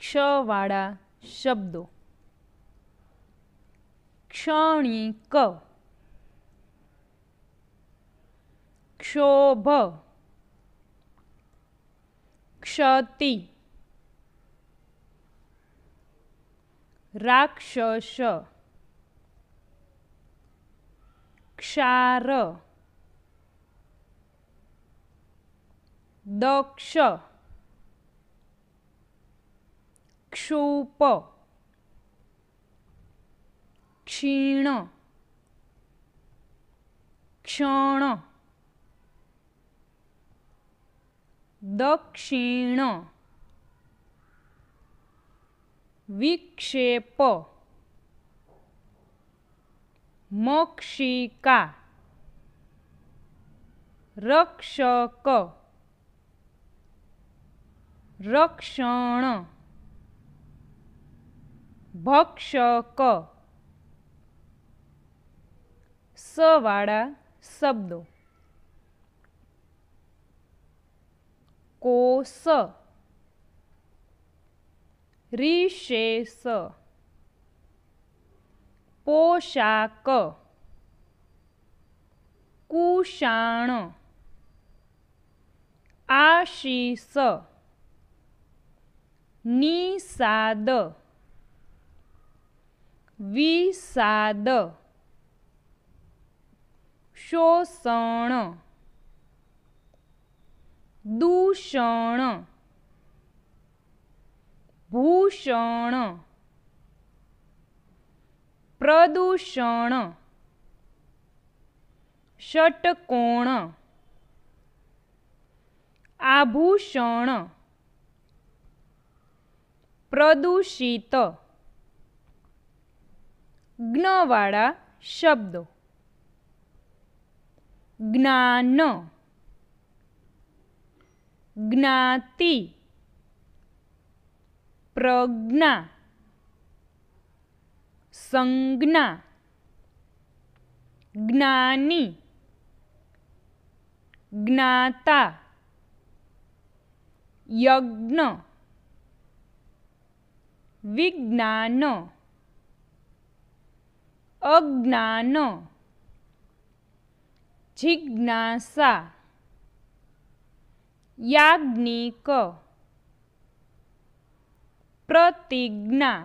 ક્ષવાળા શબ્દો ક્ષણિક ક્ષોભ ક્ષતિ રાક્ષસ ક્ષાર દક્ષ क्षोप क्षीण क्षण दक्षिण विक्षेप मक्षिका रक्षक रक्षण ભક્ષક સવાળા શબ્દો કોસ રિશેષ પોશાક કુષાણ આશીષ નિષાદ વિષાદ શોષણ દૂષણ ભૂષણ પ્રદૂષણ ષટકોણ આભૂષણ પ્રદૂષિત જ્ઞવાળા શબ્દો જ્ઞાન જ્ઞાતિ પ્રજ્ઞા સંજ્ઞા જ્ઞાની જ્ઞાતા યજ્ઞ વિજ્ઞાન અજ્ઞાન જિજ્ઞાસા યાજ્ઞિક પ્રતિજ્ઞા